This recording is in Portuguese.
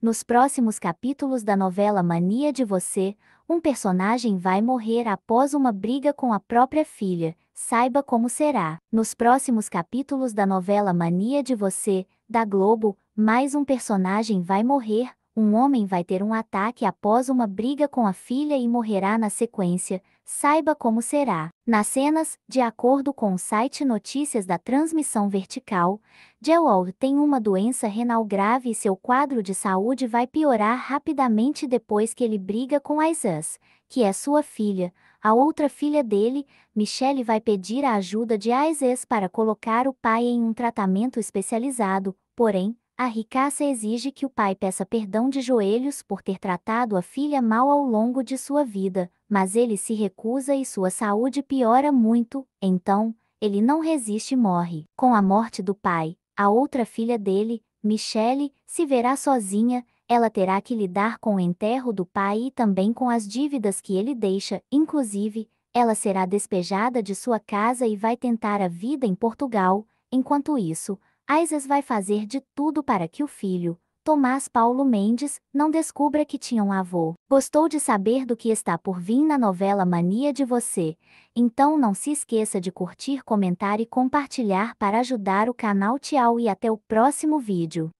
Nos próximos capítulos da novela Mania de Você, um personagem vai morrer após uma briga com a própria filha, saiba como será. Nos próximos capítulos da novela Mania de Você, da Globo, mais um personagem vai morrer um homem vai ter um ataque após uma briga com a filha e morrerá na sequência, saiba como será. Nas cenas, de acordo com o site Notícias da Transmissão Vertical, Jewel tem uma doença renal grave e seu quadro de saúde vai piorar rapidamente depois que ele briga com Isaac, que é sua filha. A outra filha dele, Michelle, vai pedir a ajuda de Isaac para colocar o pai em um tratamento especializado, porém, a ricaça exige que o pai peça perdão de joelhos por ter tratado a filha mal ao longo de sua vida, mas ele se recusa e sua saúde piora muito, então, ele não resiste e morre. Com a morte do pai, a outra filha dele, Michele, se verá sozinha, ela terá que lidar com o enterro do pai e também com as dívidas que ele deixa, inclusive, ela será despejada de sua casa e vai tentar a vida em Portugal, enquanto isso, Aizes vai fazer de tudo para que o filho, Tomás Paulo Mendes, não descubra que tinha um avô. Gostou de saber do que está por vir na novela Mania de Você? Então não se esqueça de curtir, comentar e compartilhar para ajudar o canal Tchau e até o próximo vídeo.